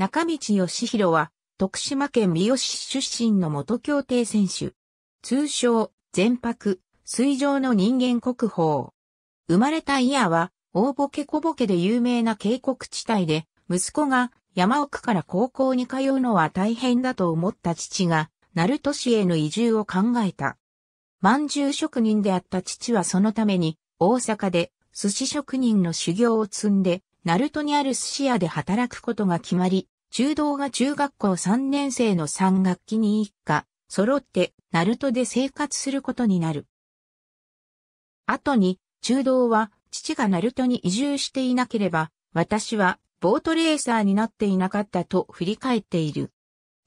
中道義弘は、徳島県三好市出身の元協定選手。通称、全白、水上の人間国宝。生まれたイヤは、大ボケ小ボケで有名な渓谷地帯で、息子が山奥から高校に通うのは大変だと思った父が、鳴門市への移住を考えた。饅頭職人であった父はそのために、大阪で寿司職人の修行を積んで、ナルトにある寿司屋で働くことが決まり、中道が中学校3年生の3学期に一家、揃って、ナルトで生活することになる。後に、中道は、父がナルトに移住していなければ、私は、ボートレーサーになっていなかったと振り返っている。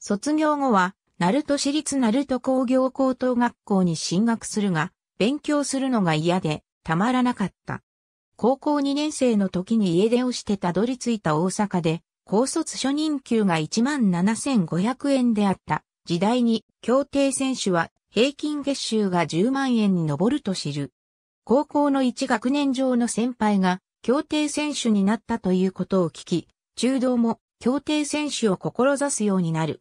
卒業後は、ナルト市立ナルト工業高等学校に進学するが、勉強するのが嫌で、たまらなかった。高校2年生の時に家出をしてたどり着いた大阪で、高卒初任給が17,500円であった時代に、協定選手は平均月収が10万円に上ると知る。高校の1学年上の先輩が協定選手になったということを聞き、中道も協定選手を志すようになる。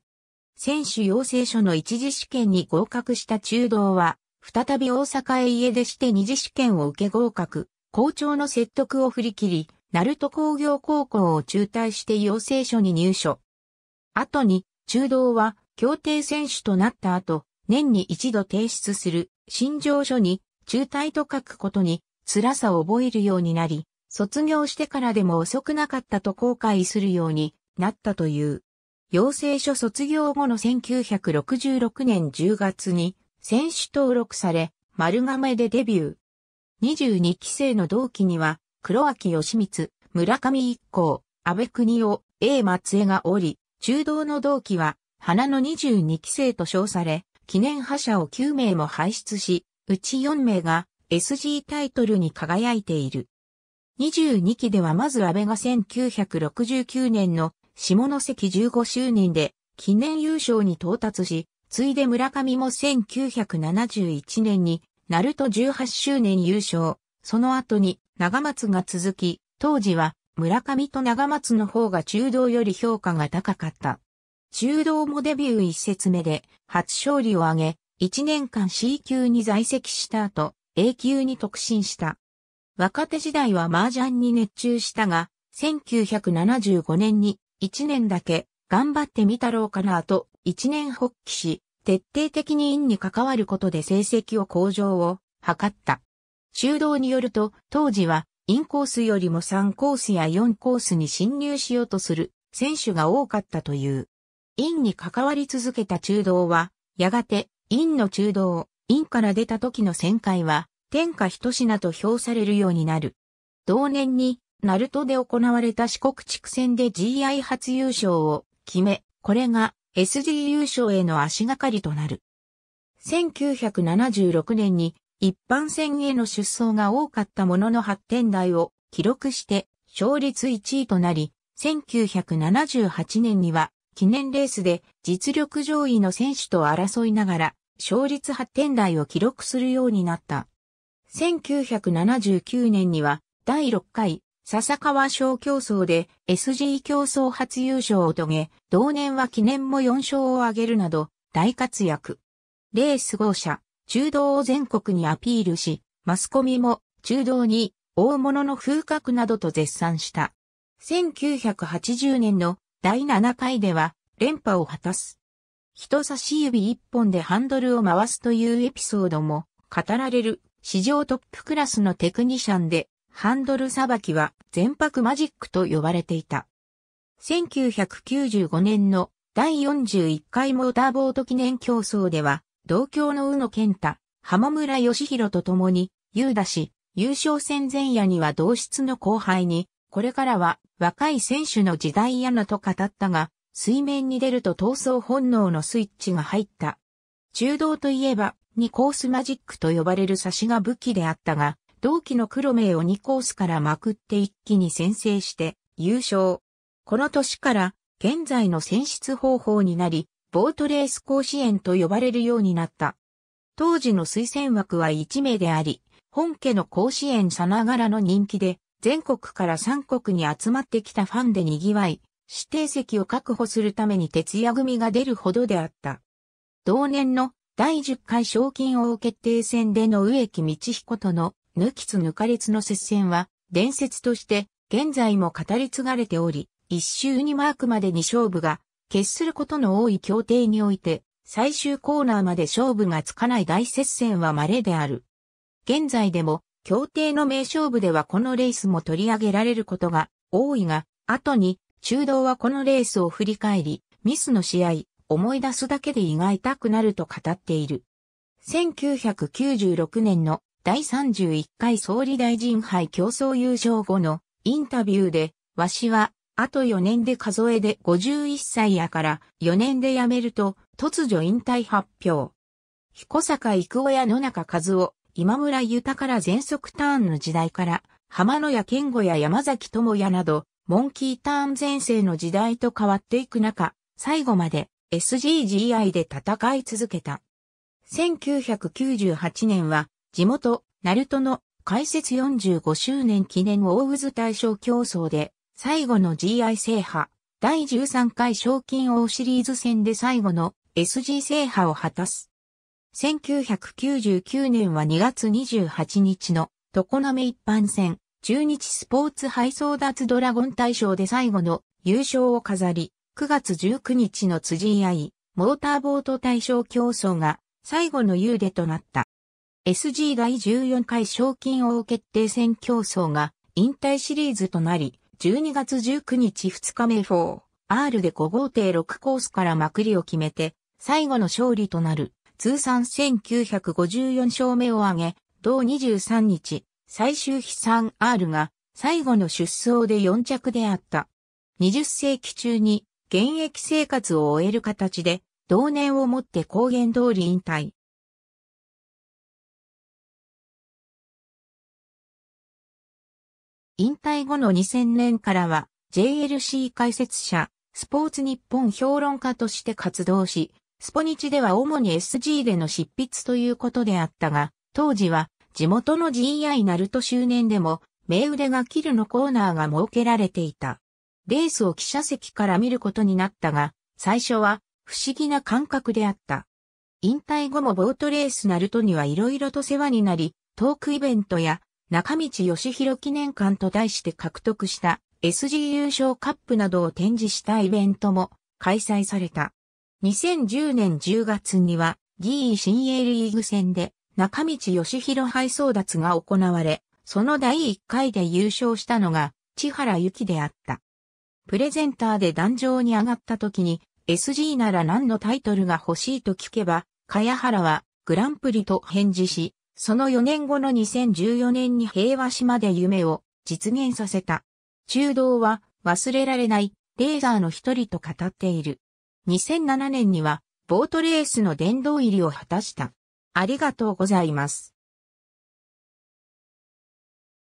選手養成所の一次試験に合格した中道は、再び大阪へ家出して二次試験を受け合格。校長の説得を振り切り、鳴門工業高校を中退して養成所に入所。後に、中道は協定選手となった後、年に一度提出する、新療書に、中退と書くことに、辛さを覚えるようになり、卒業してからでも遅くなかったと後悔するようになったという。養成所卒業後の1966年10月に、選手登録され、丸亀でデビュー。22期生の同期には、黒脇義光、村上一行、安倍国夫、A 松江がおり、中道の同期は、花の22期生と称され、記念覇者を9名も輩出し、うち4名が SG タイトルに輝いている。22期ではまず安倍が1969年の下関15周年で記念優勝に到達し、ついで村上も1971年にナルト18周年優勝、その後に長松が続き、当時は村上と長松の方が中道より評価が高かった。中道もデビュー1節目で初勝利を挙げ、1年間 C 級に在籍した後、A 級に特進した。若手時代は麻雀に熱中したが、1975年に1年だけ頑張ってみたろうかなと一年発起し、徹底的に院に関わることで成績を向上を図った。修道によると、当時は、インコースよりも3コースや4コースに侵入しようとする選手が多かったという。院に関わり続けた中道は、やがて、院の中道、院から出た時の旋回は、天下一品と評されるようになる。同年に、ナルトで行われた四国地区戦で GI 初優勝を決め、これが SD 優勝への足がかりとなる。1976年に一般戦への出走が多かったものの発展台を記録して勝率1位となり、1978年には記念レースで実力上位の選手と争いながら勝率発展台を記録するようになった。1979年には第6回笹川賞競争で SG 競争初優勝を遂げ、同年は記念も4勝を挙げるなど大活躍。レース号車、中道を全国にアピールし、マスコミも中道に大物の風格などと絶賛した。1980年の第7回では連覇を果たす。人差し指一本でハンドルを回すというエピソードも語られる史上トップクラスのテクニシャンでハンドルさばきは全泊マジックと呼ばれていた。1995年の第41回モーターボート記念競争では、同郷の宇野健太、浜村義弘と共に、優だし、優勝戦前夜には同室の後輩に、これからは若い選手の時代やなと語ったが、水面に出ると闘争本能のスイッチが入った。中道といえば、2コースマジックと呼ばれる差しが武器であったが、同期の黒名を2コースからまくって一気に先制して優勝。この年から現在の選出方法になり、ボートレース甲子園と呼ばれるようになった。当時の推薦枠は1名であり、本家の甲子園さながらの人気で、全国から3国に集まってきたファンで賑わい、指定席を確保するために徹夜組が出るほどであった。同年の第10回賞金王決定戦での植木道彦との抜きつ抜かれつの接戦は、伝説として、現在も語り継がれており、一周にマークまでに勝負が、決することの多い協定において、最終コーナーまで勝負がつかない大接戦は稀である。現在でも、協定の名勝負ではこのレースも取り上げられることが多いが、後に、中道はこのレースを振り返り、ミスの試合、思い出すだけで胃が痛くなると語っている。1996年の第31回総理大臣杯競争優勝後のインタビューで、わしは、あと4年で数えで51歳やから、4年で辞めると、突如引退発表。彦坂育夫や野中和夫、今村豊ら全速ターンの時代から、浜野や健吾や山崎智也など、モンキーターン前世の時代と変わっていく中、最後まで SGGI で戦い続けた。1998年は地元、ナルトの開設45周年記念大渦大賞競争で、最後の GI 制覇、第13回賞金王シリーズ戦で最後の SG 制覇を果たす。1999年は2月28日の常滑一般戦、中日スポーツ配送脱ドラゴン大賞で最後の優勝を飾り、9月19日の辻合、モーターボート大賞競争が最後の優でとなった。SG 第14回賞金王決定戦競争が引退シリーズとなり、12月19日2日目 4R で5号艇6コースからまくりを決めて、最後の勝利となる通算1954勝目を挙げ、同23日、最終日 3R が最後の出走で4着であった。20世紀中に現役生活を終える形で、同年をもって抗原通り引退。引退後の2000年からは JLC 解説者、スポーツ日本評論家として活動し、スポニチでは主に SG での執筆ということであったが、当時は地元の GI ナルト周年でも、名腕が切るのコーナーが設けられていた。レースを記者席から見ることになったが、最初は不思議な感覚であった。引退後もボートレースナルトにはいろいろと世話になり、トークイベントや中道義弘記念館と題して獲得した SG 優勝カップなどを展示したイベントも開催された。2010年10月には、ギー新エリーグ戦で中道義弘杯争奪が行われ、その第1回で優勝したのが千原幸であった。プレゼンターで壇上に上がった時に SG なら何のタイトルが欲しいと聞けば、茅原はグランプリと返事し、その4年後の2014年に平和島で夢を実現させた。中道は忘れられないレーザーの一人と語っている。2007年にはボートレースの殿堂入りを果たした。ありがとうございます。